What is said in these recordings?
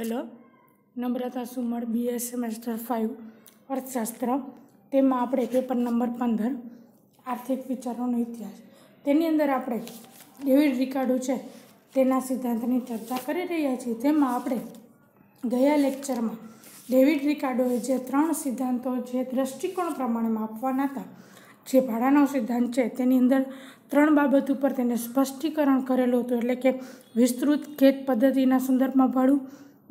hello Namrata Sumar BA semester five અર્થશાસ્ત્ર તેમાં આપણે પેપર નંબર પંદર આર્થિક વિચારોનો ઇતિહાસ તેની અંદર આપણે ડેવિડ રિકાર્ડો છે તેના સિદ્ધાંતની ચર્ચા કરી રહ્યા છીએ તેમાં આપણે ગયા લેક્ચરમાં ડેવિડ રિકાર્ડોએ જે ત્રણ સિદ્ધાંતો જે દ્રષ્ટિકોણ પ્રમાણે માપવાના હતા જે ભાડાનો સિદ્ધાંત છે તેની અંદર ત્રણ બાબત ઉપર તેને સ્પષ્ટીકરણ કરેલું હતું એટલે કે વિસ્તૃત ખેત પદ્ધતિના સંદર્ભમાં ભાડું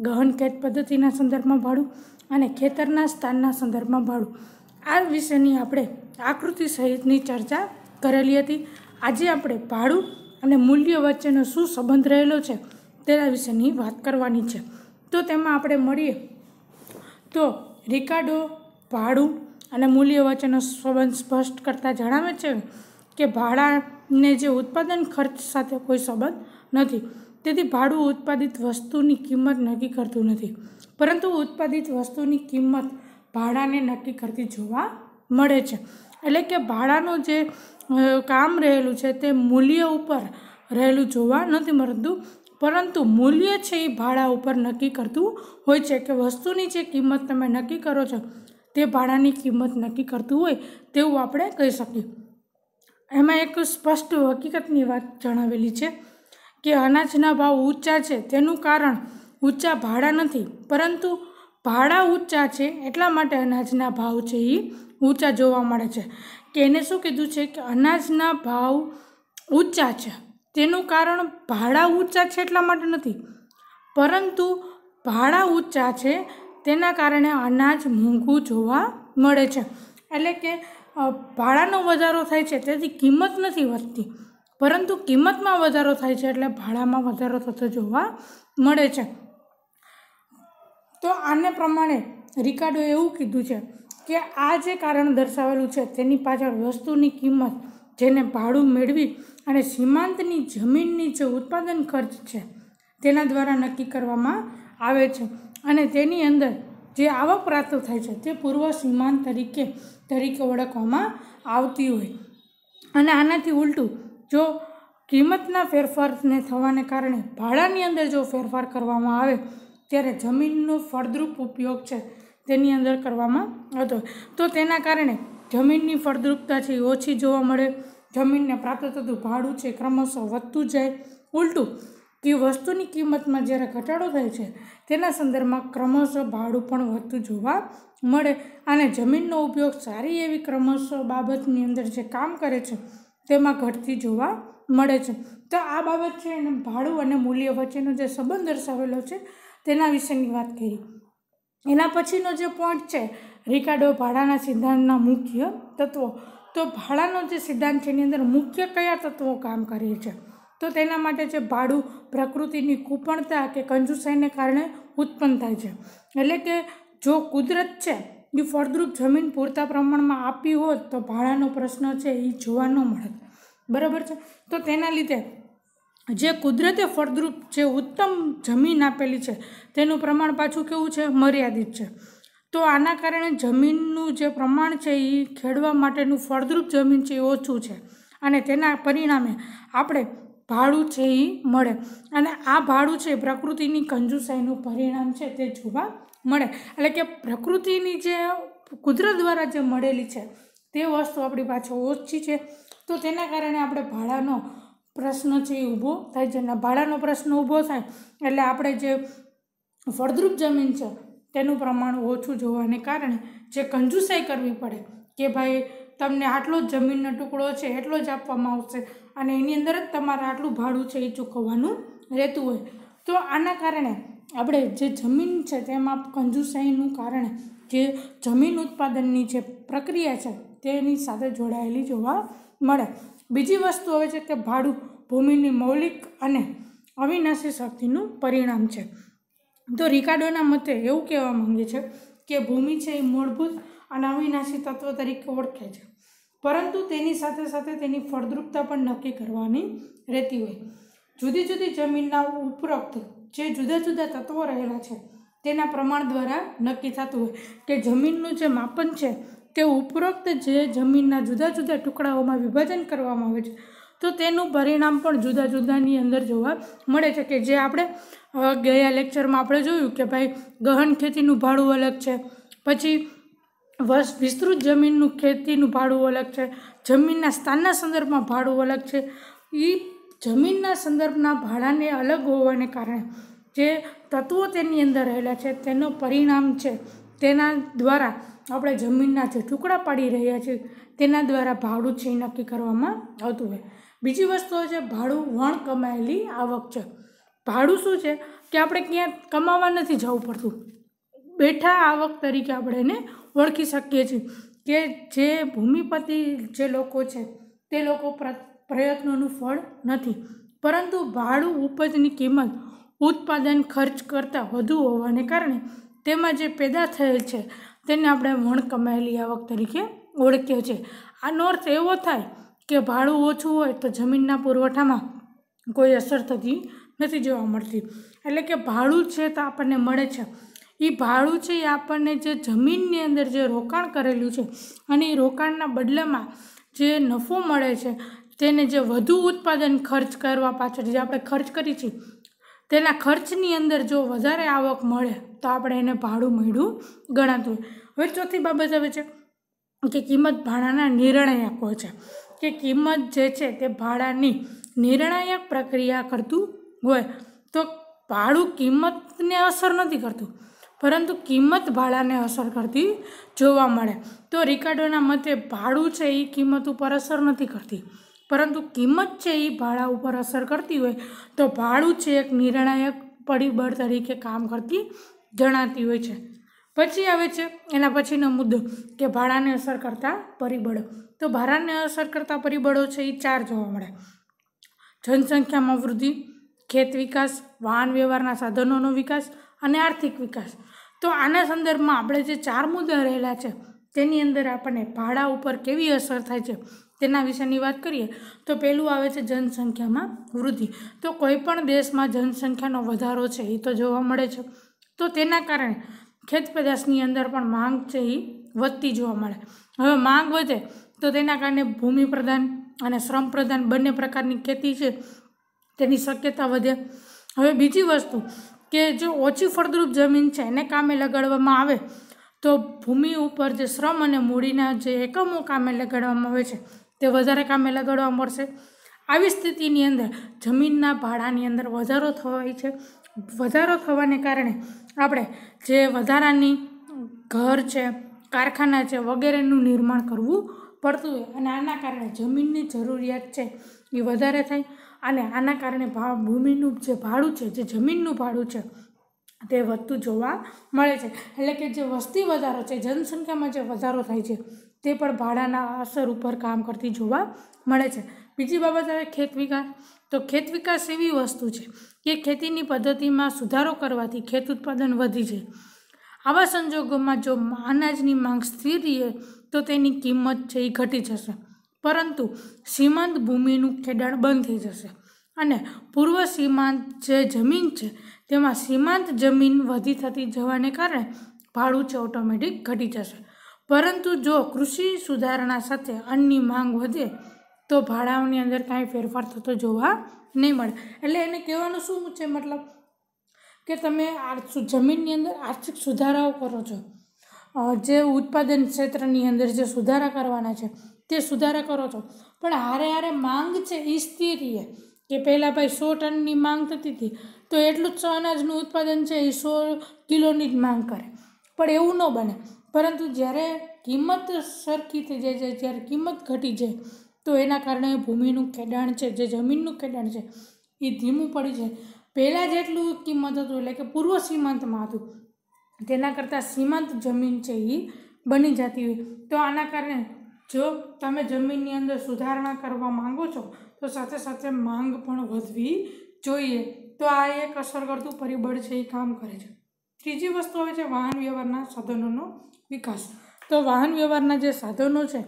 ગહન ખેત પદ્ધતિના સંદર્ભમાં ભાડું અને ખેતરના સ્થાનના સંદર્ભમાં ભાડું આ વિષયની આપણે આકૃતિ સહિતની ચર્ચા કરેલી હતી આજે આપણે ભાડું અને મૂલ્ય વચ્ચેનો શું સંબંધ રહેલો છે તેના વિશેની વાત કરવાની છે તો તેમાં આપણે મળીએ તો રિકાર્ડો ભાડું અને મૂલ્ય વચ્ચેનો સંબંધ સ્પષ્ટ કરતાં જણાવે છે કે ભાડાને જે ઉત્પાદન ખર્ચ સાથે કોઈ સંબંધ નથી તેથી ભાડું ઉત્પાદિત વસ્તુની કિંમત નક્કી કરતું નથી પરંતુ ઉત્પાદિત વસ્તુની કિંમત ભાડાને નક્કી કરતી જોવા મળે છે એટલે કે ભાડાનું જે કામ રહેલું છે તે મૂલ્ય ઉપર રહેલું જોવા નથી મળતું પરંતુ મૂલ્ય છે એ ભાડા ઉપર નક્કી કરતું હોય છે કે વસ્તુની જે કિંમત તમે નક્કી કરો છો તે ભાડાની કિંમત નક્કી કરતું હોય તેવું આપણે કહી શકીએ એમાં એક સ્પષ્ટ હકીકતની વાત જણાવેલી છે કે અનાજના ભાવ ઊંચા છે તેનું કારણ ઊંચા ભાડા નથી પરંતુ ભાડા ઊંચા છે એટલા માટે અનાજના ભાવ છે એ ઊંચા જોવા મળે છે કે એને શું કીધું છે કે અનાજના ભાવ ઊંચા છે તેનું કારણ ભાડા ઊંચા છે એટલા માટે નથી પરંતુ ભાડા ઊંચા છે તેના કારણે અનાજ મોંઘું જોવા મળે છે એટલે કે ભાડાનો વધારો થાય છે તેથી કિંમત નથી વધતી પરંતુ કિંમતમાં વધારો થાય છે એટલે ભાડામાં વધારો થતો જોવા મળે છે તો આને પ્રમાણે રિકાર્ડોએ એવું કીધું છે કે આ જે કારણ દર્શાવેલું છે તેની પાછળ વસ્તુની કિંમત જેને ભાડું મેળવી અને સીમાંતની જમીનની જે ઉત્પાદન ખર્ચ છે તેના દ્વારા નક્કી કરવામાં આવે છે અને તેની અંદર જે આવક પ્રાપ્ત થાય છે તે પૂર્વ સીમાંત તરીકે તરીકે ઓળખવામાં આવતી હોય અને આનાથી ઉલટું જો કિંમતના ફેરફારને થવાને કારણે ભાડાની અંદર જો ફેરફાર કરવામાં આવે ત્યારે જમીનનો ફળદ્રુપ ઉપયોગ છે તેની અંદર કરવામાં હતો તો તેના કારણે જમીનની ફળદ્રુપતા છે ઓછી જોવા મળે જમીનને પ્રાપ્ત થતું ભાડું છે ક્રમશઃ વધતું જાય ઉલટું કે વસ્તુની કિંમતમાં જ્યારે ઘટાડો થાય છે તેના સંદર્ભમાં ક્રમશઃ ભાડું પણ વધતું જોવા મળે અને જમીનનો ઉપયોગ સારી એવી ક્રમશઃ બાબતની અંદર જે કામ કરે છે તેમાં ઘટતી જોવા મળે છે તો આ બાબત છે એને ભાડું અને મૂલ્ય વચ્ચેનો જે સંબંધ દર્શાવેલો છે તેના વિશેની વાત કરી એના પછીનો જે પોઈન્ટ છે રિકાર્ડો ભાડાના સિદ્ધાંતના મુખ્ય તત્વો તો ભાડાનો જે સિદ્ધાંત છે એની અંદર મુખ્ય કયા તત્વો કામ કરે છે તો તેના માટે જે ભાડું પ્રકૃતિની કૂપણતા કે કંજુસાઈને કારણે ઉત્પન્ન થાય છે એટલે કે જો કુદરત છે એ ફળદ્રુપ જમીન પૂરતા પ્રમાણમાં આપી હોત તો ભાડાનો પ્રશ્ન છે એ જોવા ન મળે બરાબર છે તો તેના લીધે જે કુદરતે ફળદ્રુપ જે ઉત્તમ જમીન આપેલી છે તેનું પ્રમાણ પાછું કેવું છે મર્યાદિત છે તો આના કારણે જમીનનું જે પ્રમાણ છે એ ખેડવા માટેનું ફળદ્રુપ જમીન છે એ ઓછું છે અને તેના પરિણામે આપણે ભાડું છે એ મળે અને આ ભાડું છે પ્રકૃતિની કંજુસાઈનું પરિણામ છે તે જોવા મળે એટલે કે પ્રકૃતિની જે કુદરત દ્વારા જે મળેલી છે તે વસ્તુ આપણી પાછળ ઓછી છે તો તેના કારણે આપણે ભાડાનો પ્રશ્ન છે એ ઊભો થાય છે અને ભાડાનો પ્રશ્ન ઊભો થાય એટલે આપણે જે ફળદ્રુપ જમીન છે તેનું પ્રમાણ ઓછું જોવાને કારણે જે કંજૂસાઈ કરવી પડે કે ભાઈ તમને આટલો જ જમીનનો ટુકડો છે એટલો જ આપવામાં આવશે અને એની અંદર જ તમારે આટલું ભાડું છે એ ચૂકવવાનું રહેતું હોય તો આના કારણે આપણે જે જમીન છે તેમાં કંજુસાઈનું કારણે જે જમીન ઉત્પાદનની જે પ્રક્રિયા છે તેની સાથે જોડાયેલી જોવા મળે બીજી વસ્તુ હવે છે કે ભાડું ભૂમિની મૌલિક અને અવિનાશી શક્તિનું પરિણામ છે તો રિકાર્ડોના મતે એવું કહેવા માંગે છે કે ભૂમિ છે એ મૂળભૂત અને અવિનાશી તત્વ તરીકે ઓળખે છે પરંતુ તેની સાથે સાથે તેની ફળદ્રુપતા પણ નક્કી કરવાની રહેતી હોય જુદી જુદી જમીનના ઉપરોક્ત જે જુદા જુદા તત્વો રહેલા છે તેના પ્રમાણ દ્વારા નક્કી થતું હોય કે જમીનનું જે માપન છે તે ઉપરોક્ત જે જમીનના જુદા જુદા ટુકડાઓમાં વિભાજન કરવામાં આવે છે તો તેનું પરિણામ પણ જુદા જુદાની અંદર જોવા મળે છે કે જે આપણે ગયા લેક્ચરમાં આપણે જોયું કે ભાઈ ગહન ખેતીનું ભાડું અલગ છે પછી વર્ષ વિસ્તૃત જમીનનું ખેતીનું ભાડું અલગ છે જમીનના સ્થાનના સંદર્ભમાં ભાડું અલગ છે એ જમીનના સંદર્ભના ભાડાને અલગ હોવાને કારણે જે તત્વો તેની અંદર રહેલા છે તેનો પરિણામ છે તેના દ્વારા આપણે જમીનના જે ટુકડા પાડી રહ્યા છીએ તેના દ્વારા ભાડું છે નક્કી કરવામાં આવતું હોય બીજી વસ્તુ છે ભાડું વણ કમાયેલી આવક છે ભાડું શું છે કે આપણે ક્યાં કમાવા નથી જવું પડતું બેઠા આવક તરીકે આપણે એને ઓળખી શકીએ છીએ કે જે ભૂમિપતિ જે લોકો છે તે લોકો પ્રત પ્રયત્નોનું ફળ નથી પરંતુ ભાડું ઉપજની કિંમત ઉત્પાદન ખર્ચ કરતાં વધુ હોવાને કારણે તેમાં જે પેદા થયેલ છે તેને આપણે વણ કમાયેલી આવક તરીકે ઓળખીએ છીએ આનો અર્થ એવો થાય કે ભાડું ઓછું હોય તો જમીનના પુરવઠામાં કોઈ અસર થતી નથી જોવા મળતી એટલે કે ભાડું છે તો આપણને મળે છે એ ભાડું છે એ આપણને જે જમીનની અંદર જે રોકાણ કરેલું છે અને એ રોકાણના બદલામાં જે નફો મળે છે તેને જે વધુ ઉત્પાદન ખર્ચ કરવા પાછળ જે આપણે ખર્ચ કરીએ છીએ તેના ખર્ચની અંદર જો વધારે આવક મળે તો આપણે એને ભાડું મળ્યું ગણાતું હવે ચોથી બાબત આવે છે કે કિંમત ભાડાના નિર્ણયકો છે કે કિંમત જે છે તે ભાડાની નિર્ણાયક પ્રક્રિયા કરતું હોય તો ભાડું કિંમતને અસર નથી કરતું પરંતુ કિંમત ભાડાને અસર કરતી જોવા મળે તો રિકાર્ડોના મતે ભાડું છે એ કિંમત ઉપર અસર નથી કરતી પરંતુ કિંમત છે એ ભાડા ઉપર અસર કરતી હોય તો ભાડું છે એક નિર્ણાયક પરિબળ તરીકે કામ કરતી જણાતી હોય છે પછી આવે છે એના પછીનો મુદ્દો કે ભાડાને અસર કરતા પરિબળો તો ભાડાને અસર કરતા પરિબળો છે એ ચાર જોવા મળે જનસંખ્યામાં વૃદ્ધિ ખેત વિકાસ વાહન વ્યવહારના સાધનોનો વિકાસ અને આર્થિક વિકાસ તો આના સંદર્ભમાં આપણે જે ચાર મુદ્દા રહેલા છે તેની અંદર આપણને ભાડા ઉપર કેવી અસર થાય છે તેના વિશેની વાત કરીએ તો પહેલું આવે છે જનસંખ્યામાં વૃદ્ધિ તો કોઈપણ દેશમાં જનસંખ્યાનો વધારો છે એ તો જોવા મળે છે તો તેના કારણે ખેત પેદાશની અંદર પણ માંગ છે એ વધતી જોવા મળે હવે માંગ વધે તો તેના કારણે ભૂમિ પ્રધાન અને શ્રમ પ્રધાન બંને પ્રકારની ખેતી છે તેની શક્યતા વધે હવે બીજી વસ્તુ કે જો ઓછી ફળદ્રુપ જમીન છે એને કામે લગાડવામાં આવે તો ભૂમિ ઉપર જે શ્રમ અને મૂડીના જે એકમો કામે લગાડવામાં આવે છે તે વધારે કામે લગાડવા મળશે આવી સ્થિતિની અંદર જમીનના ભાડાની અંદર વધારો થવાય છે વધારો થવાને કારણે આપણે જે વધારાની ઘર છે કારખાના છે વગેરેનું નિર્માણ કરવું પડતું હોય અને આના કારણે જમીનની જરૂરિયાત છે એ વધારે થાય અને આના કારણે ભાવ ભૂમિનું જે ભાડું છે જે જમીનનું ભાડું છે તે વધતું જોવા મળે છે એટલે કે જે વસ્તી વધારો છે જનસંખ્યામાં જે વધારો થાય છે તે પણ ભાડાના અસર ઉપર કામ કરતી જોવા મળે છે બીજી બાબત આવે ખેત વિકાસ તો ખેત વિકાસ એવી વસ્તુ છે કે ખેતીની પદ્ધતિમાં સુધારો કરવાથી ખેત ઉત્પાદન વધી છે આવા સંજોગોમાં જો અનાજની માંગ સ્થિર રહે તો તેની કિંમત છે એ ઘટી જશે પરંતુ સીમાંત ભૂમિનું ખેડાણ બંધ થઈ જશે અને પૂર્વ સીમાંત જે જમીન છે તેમાં સીમાંત જમીન વધી થતી જવાને કારણે ભાડું છે ઓટોમેટિક ઘટી જશે પરંતુ જો કૃષિ સુધારણા સાથે અન્નની માંગ વધે તો ભાડાઓની અંદર કાંઈ ફેરફાર થતો જોવા નહીં મળે એટલે એને કહેવાનું શું છે મતલબ કે તમે જમીનની અંદર આર્થિક સુધારાઓ કરો છો જે ઉત્પાદન ક્ષેત્રની અંદર જે સુધારા કરવાના છે તે સુધારા કરો છો પણ હારે હારે માંગ છે એ સ્થિર રહે કે પહેલાં ભાઈ સો ટનની માંગ થતી હતી તો એટલું જ અનાજનું ઉત્પાદન છે એ સો કિલોની જ માંગ કરે પણ એવું ન બને પરંતુ જ્યારે કિંમત સરખી થઈ જાય છે જ્યારે કિંમત ઘટી જાય તો એના કારણે ભૂમિનું ખેડાણ છે જે જમીનનું ખેડાણ છે એ ધીમું પડી જાય પહેલાં જેટલું કિંમત હતું એટલે કે પૂર્વ સીમાંતમાં હતું તેના કરતાં સીમાંત જમીન છે એ બની જતી હોય તો આના કારણે જો તમે જમીનની અંદર સુધારણા કરવા માગો છો તો સાથે સાથે માંગ પણ વધવી જોઈએ તો આ એક અસર કરતું પરિબળ છે એ કામ કરે છે ત્રીજી વસ્તુ આવે છે વાહન વ્યવહારના સાધનોનો વિકાસ તો વાહન વ્યવહારના જે સાધનો છે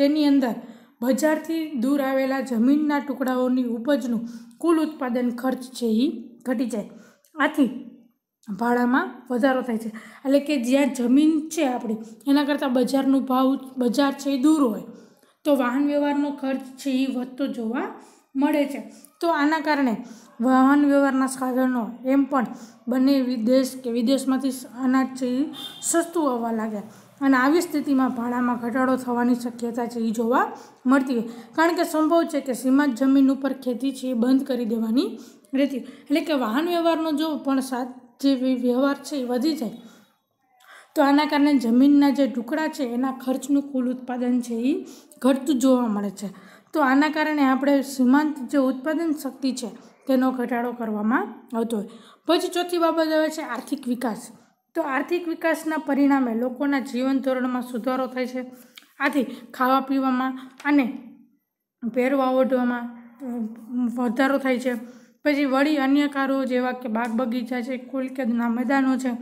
તેની અંદર બજારથી દૂર આવેલા જમીનના ટુકડાઓની ઉપજનું કુલ ઉત્પાદન ખર્ચ છે એ ઘટી જાય આથી ભાડામાં વધારો થાય છે એટલે કે જ્યાં જમીન છે આપણી એના કરતાં બજારનું ભાવ બજાર છે એ દૂર હોય તો વાહન વ્યવહારનો ખર્ચ છે એ વધતો જોવા મળે છે તો આના કારણે વાહન વ્યવહારના સાધનો એમ પણ બંને વિદેશ કે વિદેશમાંથી અનાજ છે એ સસ્તું આવવા લાગ્યા અને આવી સ્થિતિમાં ભાડામાં ઘટાડો થવાની શક્યતા છે એ જોવા મળતી હોય કારણ કે સંભવ છે કે સીમાંત જમીન ઉપર ખેતી છે એ બંધ કરી દેવાની રહેતી એટલે કે વાહન વ્યવહારનો જો પણ સાથ જે વ્યવહાર છે એ વધી જાય તો આના કારણે જમીનના જે ટુકડા છે એના ખર્ચનું કુલ ઉત્પાદન છે એ ઘટતું જોવા મળે છે તો આના કારણે આપણે સીમાંત જે ઉત્પાદન શક્તિ છે તેનો ઘટાડો કરવામાં આવતો હોય પછી ચોથી બાબત આવે છે આર્થિક વિકાસ તો આર્થિક વિકાસના પરિણામે લોકોના જીવન ધોરણમાં સુધારો થાય છે આથી ખાવા પીવામાં અને પહેરવા ઓઢવામાં વધારો થાય છે પછી વળી અન્ય કારો જેવા કે બાગ બગીચા છે કુલ કુલકેદના મેદાનો છે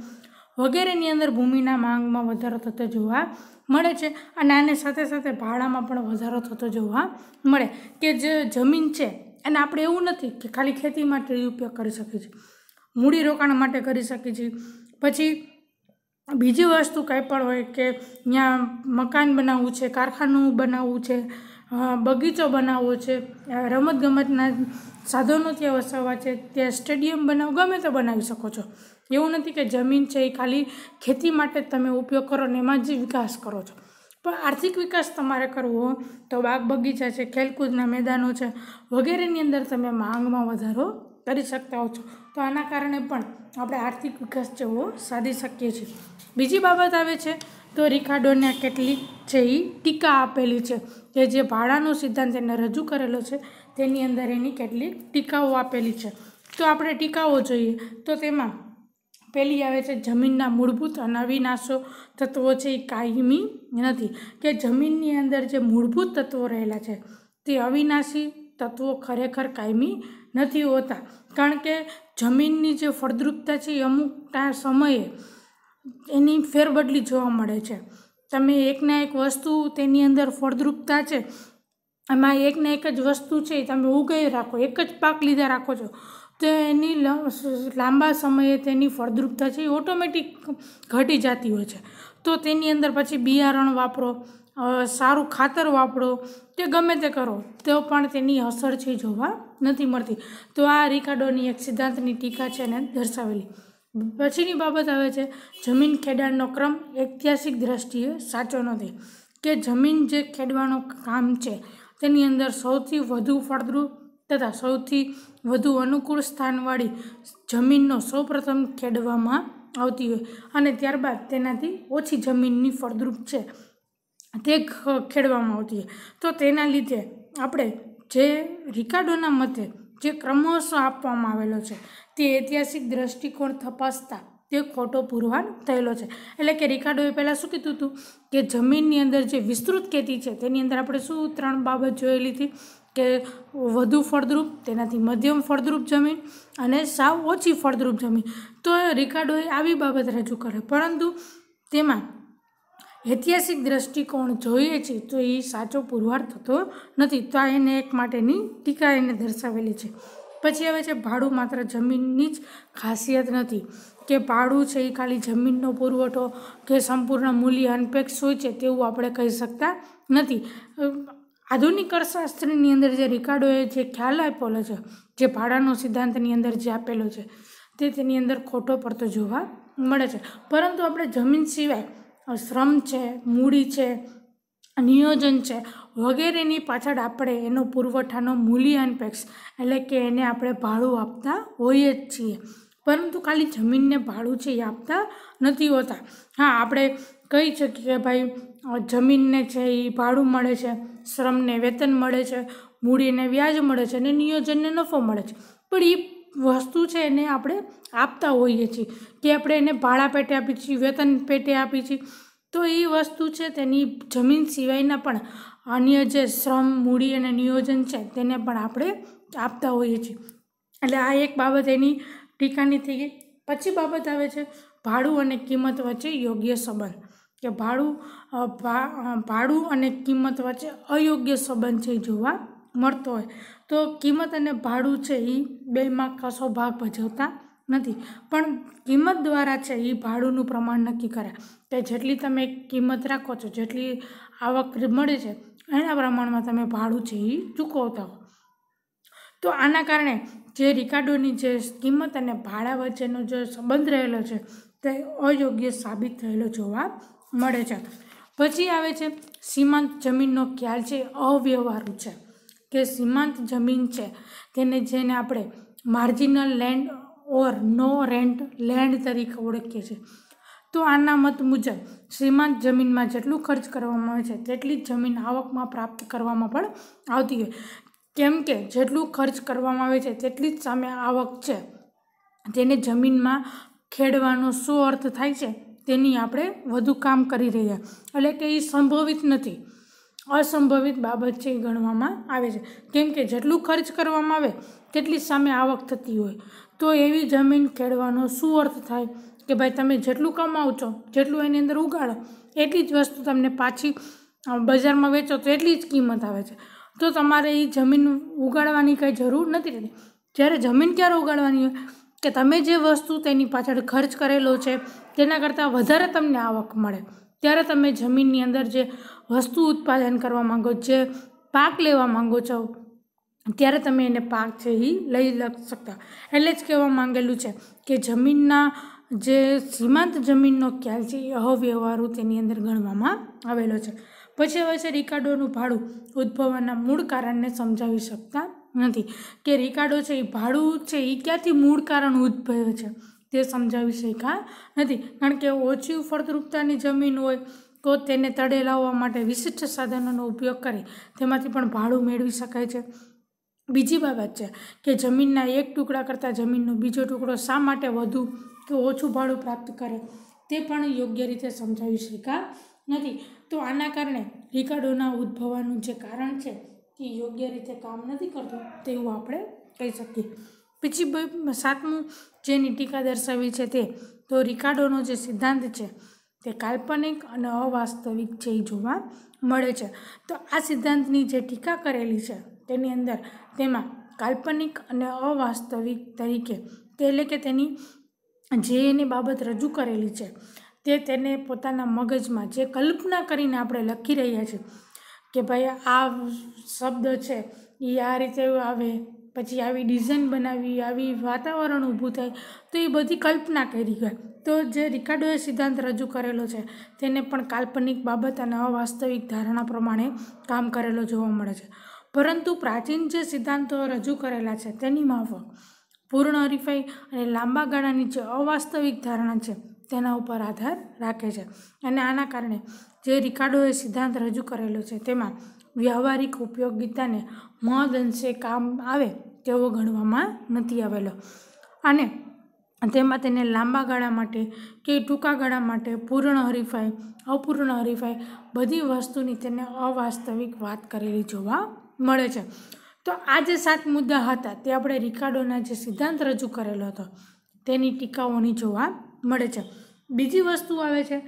વગેરેની અંદર ભૂમિના માંગમાં વધારો થતો જોવા મળે છે અને આને સાથે સાથે ભાડામાં પણ વધારો થતો જોવા મળે કે જે જમીન છે અને આપણે એવું નથી કે ખાલી ખેતી માટે ઉપયોગ કરી શકીએ છીએ મૂડી રોકાણ માટે કરી શકીએ છીએ પછી બીજી વસ્તુ કંઈ પણ હોય કે ત્યાં મકાન બનાવવું છે કારખાનું બનાવવું છે બગીચો બનાવવો છે રમતગમતના સાધનો ત્યાં વસાવવા છે ત્યાં સ્ટેડિયમ બનાવ ગમે તો બનાવી શકો છો એવું નથી કે જમીન છે એ ખાલી ખેતી માટે તમે ઉપયોગ કરો ને એમાં જ વિકાસ કરો છો પણ આર્થિક વિકાસ તમારે કરવો તો બાગ બગીચા છે ખેલકૂદના મેદાનો છે વગેરેની અંદર તમે માંગમાં વધારો કરી શકતા હો છો તો આના કારણે પણ આપણે આર્થિક વિકાસ જેવો સાધી શકીએ છીએ બીજી બાબત આવે છે તો રિકાર્ડોને કેટલીક છે એ ટીકા આપેલી છે કે જે ભાડાનો સિદ્ધાંત એને રજૂ કરેલો છે તેની અંદર એની કેટલીક ટીકાઓ આપેલી છે તો આપણે ટીકાઓ જોઈએ તો તેમાં પહેલી આવે છે જમીનના મૂળભૂત અને અવિનાશો તત્વો છે એ કાયમી નથી કે જમીનની અંદર જે મૂળભૂત તત્વો રહેલા છે તે અવિનાશી તત્વો ખરેખર કાયમી નથી હોતા કારણ કે જમીનની જે ફળદ્રુપતા છે એ અમુક સમયે એની ફેરબદલી જોવા મળે છે તમે એકના એક વસ્તુ તેની અંદર ફળદ્રુપતા છે એમાં એકને એક જ વસ્તુ છે તમે ઉગાવી રાખો એક જ પાક લીધા રાખો છો તેની લાંબા સમયે તેની ફળદ્રુપતા છે એ ઓટોમેટિક ઘટી જતી હોય છે તો તેની અંદર પછી બિયારણ વાપરો સારું ખાતર વાપરો કે ગમે તે કરો તો પણ તેની અસર છે જોવા નથી મળતી તો આ રિકાડોની એક સિદ્ધાંતની ટીકા છે ને દર્શાવેલી પછીની બાબત આવે છે જમીન ખેડાણનો ક્રમ ઐતિહાસિક દ્રષ્ટિએ સાચો નથી કે જમીન જે ખેડવાનું કામ છે તેની અંદર સૌથી વધુ ફળદ્રુપ તથા સૌથી વધુ અનુકૂળ સ્થાનવાળી જમીનનો સૌપ્રથમ ખેડવામાં આવતી હોય અને ત્યારબાદ તેનાથી ઓછી જમીનની ફળદ્રુપ છે તે ખેડવામાં આવતી હોય તો તેના લીધે આપણે જે રિકાર્ડોના મતે જે ક્રમશ આપવામાં આવેલો છે તે ઐતિહાસિક દ્રષ્ટિકોણ તપાસતા તે ખોટો પુરવાર થયેલો છે એટલે કે રિકાર્ડોએ પહેલાં શું કીધું હતું કે જમીનની અંદર જે વિસ્તૃત ખેતી છે તેની અંદર આપણે શું ત્રણ બાબત જોયેલી હતી કે વધુ ફળદ્રુપ તેનાથી મધ્યમ ફળદ્રુપ જમીન અને સાવ ઓછી ફળદ્રુપ જમીન તો રિકાર્ડોએ આવી બાબત રજૂ કરે પરંતુ તેમાં ઐતિહાસિક દ્રષ્ટિકોણ જોઈએ છે તો એ સાચો પુરવાર થતો નથી તો આ એને એક માટેની ટીકા એને દર્શાવેલી છે પછી આવે છે ભાડું માત્ર જમીનની જ ખાસિયત નથી કે ભાડું છે એ ખાલી જમીનનો પુરવઠો કે સંપૂર્ણ મૂલ્ય અનપેક્ષ હોય છે તેવું આપણે કહી શકતા નથી આધુનિક અર્થશાસ્ત્રની અંદર જે રિકાર્ડોએ જે ખ્યાલ આપેલો છે જે ભાડાનો સિદ્ધાંતની અંદર જે આપેલો છે તે તેની અંદર ખોટો પડતો જોવા મળે છે પરંતુ આપણે જમીન સિવાય શ્રમ છે મૂડી છે નિયોજન છે વગેરેની પાછળ આપણે એનો પુરવઠાનો મૂલ્યાંપેક્ષ એટલે કે એને આપણે ભાડું આપતા હોઈએ જ છીએ પરંતુ ખાલી જમીનને ભાડું છે એ આપતા નથી હોતા હા આપણે કહી શકીએ કે ભાઈ જમીનને છે એ ભાડું મળે છે શ્રમને વેતન મળે છે મૂડીને વ્યાજ મળે છે અને નિયોજનને નફો મળે છે પણ એ વસ્તુ છે એને આપણે આપતા હોઈએ છીએ કે આપણે એને ભાડા પેટે આપીએ છીએ વેતન પેટે આપીએ છીએ તો એ વસ્તુ છે તેની જમીન સિવાયના પણ અન્ય જે શ્રમ મૂડી અને નિયોજન છે તેને પણ આપણે આપતા હોઈએ છીએ એટલે આ એક બાબત એની ટીકાની થઈ ગઈ પછી બાબત આવે છે ભાડું અને કિંમત વચ્ચે યોગ્ય સંબંધ કે ભાડું ભાડું અને કિંમત વચ્ચે અયોગ્ય સંબંધ છે જોવા મળતો હોય તો કિંમત અને ભાડું છે એ બેમાં કશો ભાગ ભજવતા નથી પણ કિંમત દ્વારા છે એ ભાડુંનું પ્રમાણ નક્કી કરે કે જેટલી તમે કિંમત રાખો છો જેટલી આવક મળે છે એના પ્રમાણમાં તમે ભાડું છે એ ચૂકવતા હો તો આના કારણે જે રિકાર્ડોની જે કિંમત અને ભાડા વચ્ચેનો જે સંબંધ રહેલો છે તે અયોગ્ય સાબિત થયેલો જોવા મળે છે પછી આવે છે સીમાંત જમીનનો ખ્યાલ છે અવ્યવહારુ છે કે સીમાંત જમીન છે તેને જેને આપણે marginal land or no rent land તરીકે ઓળખીએ છીએ તો આના મત મુજબ સીમાંત જમીનમાં જેટલું ખર્ચ કરવામાં આવે છે તેટલી જ જમીન આવકમાં પ્રાપ્ત કરવામાં પણ આવતી હોય કેમ કે જેટલું ખર્ચ કરવામાં આવે છે તેટલી જ સામે આવક છે તેને જમીનમાં ખેડવાનો શું અર્થ થાય છે તેની આપણે વધુ કામ કરી રહ્યા એટલે કે એ સંભવિત નથી અસંભવિત બાબત છે એ ગણવામાં આવે છે કેમ કે જેટલું ખર્ચ કરવામાં આવે તેટલી સામે આવક થતી હોય તો એવી જમીન ખેડવાનો શું અર્થ થાય કે ભાઈ તમે જેટલું કમાવો છો જેટલું એની અંદર ઉગાડો એટલી જ વસ્તુ તમને પાછી બજારમાં વેચો તો એટલી જ કિંમત આવે છે તો તમારે એ જમીન ઉગાડવાની કંઈ જરૂર નથી રહેતી જ્યારે જમીન ક્યારે ઉગાડવાની હોય કે તમે જે વસ્તુ તેની પાછળ ખર્ચ કરેલો છે તેના કરતાં વધારે તમને આવક મળે ત્યારે તમે જમીનની અંદર જે વસ્તુ ઉત્પાદન કરવા માગો જે પાક લેવા માગો છો ત્યારે તમે એને પાક છે એ લઈ શકતા એટલે જ કહેવા માંગેલું છે કે જમીનના જે સીમાંત જમીનનો ખ્યાલ છે એ અવ્યવહારુ તેની અંદર ગણવામાં આવેલો છે પછી હવે છે રિકાર્ડોનું ભાડું ઉદ્ભવવાના મૂળ કારણને સમજાવી શકતા નથી કે રિકાર્ડો છે એ ભાડું છે એ ક્યાંથી મૂળ કારણ ઉદ્ભવે છે તે સમજાવી શક્યા નથી કારણ કે ઓછી ફળદ્રુપતાની જમીન હોય તો તેને તળે લાવવા માટે વિશિષ્ટ સાધનોનો ઉપયોગ કરી તેમાંથી પણ ભાડું મેળવી શકાય છે બીજી બાબત છે કે જમીનના એક ટુકડા કરતાં જમીનનો બીજો ટુકડો શા માટે વધુ કે ઓછું ભાડું પ્રાપ્ત કરે તે પણ યોગ્ય રીતે સમજાવી શક્યા નથી તો આના કારણે રિકાર્ડોના ઉદ્ભવવાનું જે કારણ છે કે યોગ્ય રીતે કામ નથી કરતું તેવું આપણે કહી શકીએ પછી સાતમું જેની ટીકા દર્શાવી છે તે તો રિકાર્ડોનો જે સિદ્ધાંત છે તે કાલ્પનિક અને અવાસ્તવિક છે એ જોવા મળે છે તો આ સિદ્ધાંતની જે ટીકા કરેલી છે તેની અંદર તેમાં કાલ્પનિક અને અવાસ્તવિક તરીકે તે એટલે કે તેની જે એની બાબત રજૂ કરેલી છે તે તેને પોતાના મગજમાં જે કલ્પના કરીને આપણે લખી રહ્યા છીએ કે ભાઈ આ શબ્દ છે એ આ રીતે આવે પછી આવી ડિઝાઇન બનાવી આવી વાતાવરણ ઊભું થાય તો એ બધી કલ્પના કરી ગઈ તો જે રિકાર્ડોએ સિદ્ધાંત રજૂ કરેલો છે તેને પણ કાલ્પનિક બાબત અને અવાસ્તવિક ધારણા પ્રમાણે કામ કરેલો જોવા મળે છે પરંતુ પ્રાચીન જે સિદ્ધાંતો રજૂ કરેલા છે તેની માફક પૂર્ણ હરીફાઈ અને લાંબા ગાળાની જે અવાસ્તવિક ધારણા છે તેના ઉપર આધાર રાખે છે અને આના કારણે જે રિકાર્ડોએ સિદ્ધાંત રજૂ કરેલો છે તેમાં વ્યવહારિક ઉપયોગિતાને મહદ અંશે કામ આવે તેવો ગણવામાં નથી આવેલો અને તેમાં તેને લાંબા ગાળા માટે કે ટૂંકા ગાળા માટે પૂર્ણ હરીફાઈ અપૂર્ણ હરીફાઈ બધી વસ્તુની તેને અવાસ્તવિક વાત કરેલી જોવા મળે છે તો આ જે સાત મુદ્દા હતા તે આપણે રિકાર્ડોના જે સિદ્ધાંત રજૂ કરેલો હતો તેની ટીકાઓની જોવા મળે છે બીજી વસ્તુ આવે છે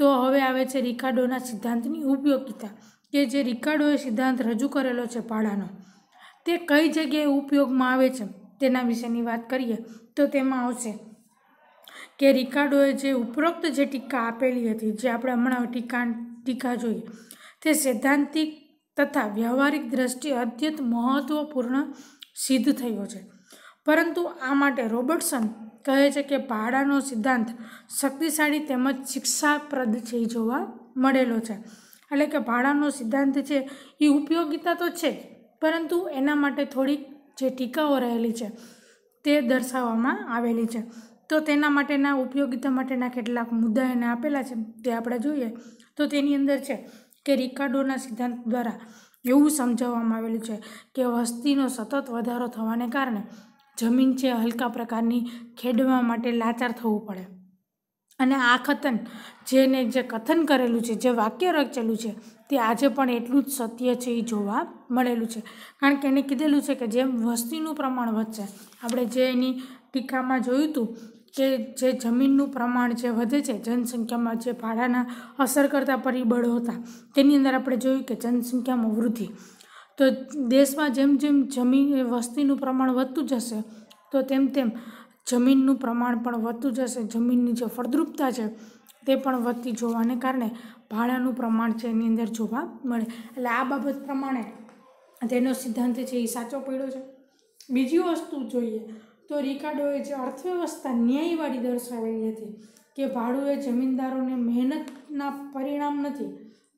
તો હવે આવે છે રિકાર્ડોના સિદ્ધાંતની ઉપયોગિતા કે જે રિકાર્ડોએ સિદ્ધાંત રજૂ કરેલો છે પાડાનો તે કઈ જગ્યાએ ઉપયોગમાં આવે છે તેના વિશેની વાત કરીએ તો તેમાં આવશે કે રિકાર્ડોએ જે ઉપરોક્ત જે ટીકા આપેલી હતી જે આપણે હમણાં ટીકા ટીકા જોઈએ તે સૈદ્ધાંતિક તથા વ્યવહારિક દ્રષ્ટિએ અત્યંત મહત્ત્વપૂર્ણ સિદ્ધ થયો છે પરંતુ આ માટે રોબર્ટસન કહે છે કે ભાડાનો સિદ્ધાંત શક્તિશાળી તેમજ શિક્ષાપ્રદ છે એ જોવા મળેલો છે એટલે કે ભાડાનો સિદ્ધાંત છે એ ઉપયોગિતા તો છે જ પરંતુ એના માટે થોડીક જે ટીકાઓ રહેલી છે તે દર્શાવવામાં આવેલી છે તો તેના માટેના ઉપયોગિતા માટેના કેટલાક મુદ્દા એને આપેલા છે તે આપણે જોઈએ તો તેની અંદર છે કે રિકાર્ડોના સિદ્ધાંત દ્વારા એવું સમજાવવામાં આવેલું છે કે વસ્તીનો સતત વધારો થવાને કારણે જમીન છે હલકા પ્રકારની ખેડવા માટે લાચાર થવું પડે અને આ કથન જેને જે કથન કરેલું છે જે વાક્ય રચેલું છે તે આજે પણ એટલું જ સત્ય છે એ જોવા મળેલું છે કારણ કે એને કીધેલું છે કે જેમ વસ્તીનું પ્રમાણ વધશે આપણે જે એની ટીકામાં જોયું હતું કે જે જમીનનું પ્રમાણ જે વધે છે જનસંખ્યામાં જે ભાડાના અસર કરતા પરિબળો હતા તેની અંદર આપણે જોયું કે જનસંખ્યામાં વૃદ્ધિ તો દેશમાં જેમ જેમ જમીન વસ્તીનું પ્રમાણ વધતું જશે તો તેમ તેમ જમીનનું પ્રમાણ પણ વધતું જશે જમીનની જે ફળદ્રુપતા છે તે પણ વધતી જોવાને કારણે ભાડાનું પ્રમાણ છે એની અંદર જોવા મળે એટલે આ બાબત પ્રમાણે તેનો સિદ્ધાંત છે એ સાચો પડ્યો છે બીજી વસ્તુ જોઈએ તો રિકાર્ડોએ જે અર્થવ્યવસ્થા ન્યાયવાળી દર્શાવેલી હતી કે ભાડું એ જમીનદારોને મહેનતના પરિણામ નથી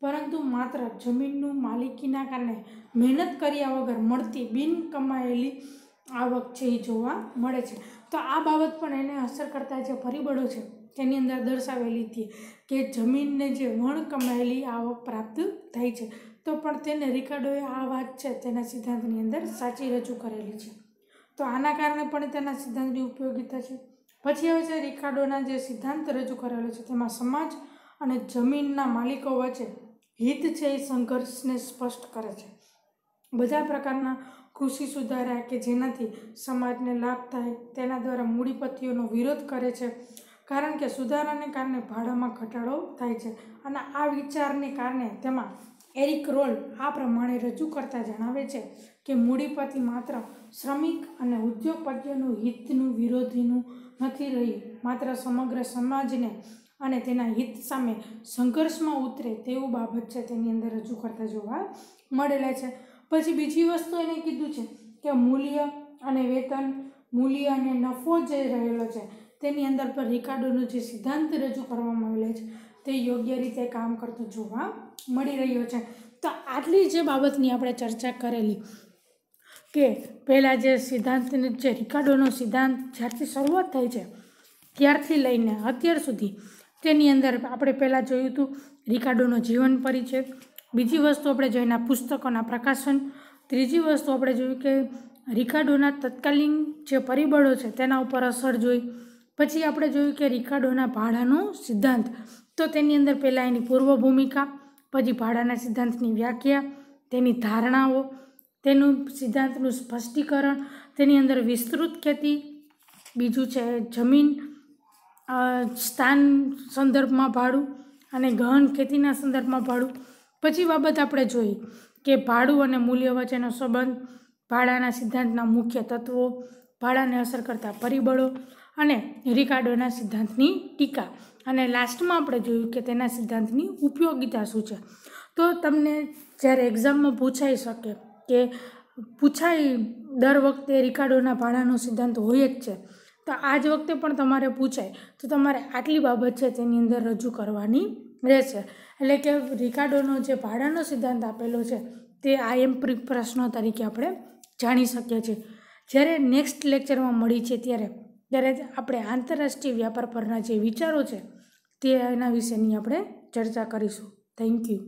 પરંતુ માત્ર જમીનનું માલિકીના કારણે મહેનત કર્યા વગર મળતી બિન કમાયેલી આવક છે એ જોવા મળે છે તો આ બાબત પણ એને અસર કરતા જે પરિબળો છે તેની અંદર દર્શાવેલી હતી કે જમીનને જે વણ કમાયેલી આવક પ્રાપ્ત થાય છે તો પણ તેને રિકાર્ડોએ આ વાત છે તેના સિદ્ધાંતની અંદર સાચી રજૂ કરેલી છે તો આના કારણે પણ તેના સિદ્ધાંતની ઉપયોગીતા છે પછી હવે છે રિકાર્ડોના જે સિદ્ધાંત રજૂ કરેલો છે તેમાં સમાજ અને જમીનના માલિકો વચ્ચે હિત છે એ સંઘર્ષને સ્પષ્ટ કરે છે બધા પ્રકારના કૃષિ સુધારા કે જેનાથી સમાજને લાભ થાય તેના દ્વારા મૂડીપતિઓનો વિરોધ કરે છે કારણ કે સુધારાને કારણે ભાડામાં ઘટાડો થાય છે અને આ વિચારને કારણે તેમાં એરિક રોલ આ પ્રમાણે રજૂ કરતા જણાવે છે કે મૂડીપતિ માત્ર શ્રમિક અને ઉદ્યોગપતિઓનું હિતનું વિરોધીનું નથી રહ્યું માત્ર સમગ્ર સમાજને અને તેના હિત સામે સંઘર્ષમાં ઉતરે તેવું બાબત છે તેની અંદર રજૂ કરતા જોવા મળેલા છે પછી બીજી વસ્તુ એને કીધું છે કે મૂલ્ય અને વેતન મૂલ્ય અને નફો જે રહેલો છે તેની અંદર પર રિકાર્ડોનો જે સિદ્ધાંત રજૂ કરવામાં આવેલો છે તે યોગ્ય રીતે કામ કરતો જોવા મળી રહ્યો છે તો આટલી જે બાબતની આપણે ચર્ચા કરેલી કે પહેલાં જે સિદ્ધાંતને જે રિકાર્ડોનો સિદ્ધાંત જ્યારથી શરૂઆત થઈ છે ત્યારથી લઈને અત્યાર સુધી તેની અંદર આપણે પહેલાં જોયું હતું રિકાર્ડોનો જીવન પરિચય બીજી વસ્તુ આપણે જોઈને પુસ્તકોના પ્રકાશન ત્રીજી વસ્તુ આપણે જોયું કે રિકાર્ડોના તત્કાલીન જે પરિબળો છે તેના ઉપર અસર જોઈ પછી આપણે જોયું કે રિકાર્ડોના ભાડાનો સિદ્ધાંત તો તેની અંદર પહેલાં એની પૂર્વ ભૂમિકા પછી ભાડાના સિદ્ધાંતની વ્યાખ્યા તેની ધારણાઓ તેનું સિદ્ધાંતનું સ્પષ્ટીકરણ તેની અંદર વિસ્તૃત ખેતી બીજું છે જમીન સ્થાન સંદર્ભમાં ભાડું અને ગહન ખેતીના સંદર્ભમાં ભાડું પછી બાબત આપણે જોઈ કે ભાડું અને મૂલ્ય વચ્ચેનો સંબંધ ભાડાના સિદ્ધાંતના મુખ્ય તત્વો ભાડાને અસર કરતા પરિબળો અને રિકાર્ડોના સિદ્ધાંતની ટીકા અને લાસ્ટમાં આપણે જોયું કે તેના સિદ્ધાંતની ઉપયોગિતા શું છે તો તમને જ્યારે એક્ઝામમાં પૂછાઈ શકે કે પૂછાય દર વખતે રિકાર્ડોના ભાડાનો સિદ્ધાંત હોય જ છે તો આ જ વખતે પણ તમારે પૂછાય તો તમારે આટલી બાબત છે તેની અંદર રજૂ કરવાની રહેશે એટલે કે રિકાર્ડોનો જે ભાડાનો સિદ્ધાંત આપેલો છે તે આ આઈએમપી પ્રશ્નો તરીકે આપણે જાણી શકીએ છીએ જ્યારે નેક્સ્ટ લેક્ચરમાં મળી છે ત્યારે ત્યારે આપણે આંતરરાષ્ટ્રીય વ્યાપાર પરના જે વિચારો છે તે એના વિશેની આપણે ચર્ચા કરીશું થેન્ક યુ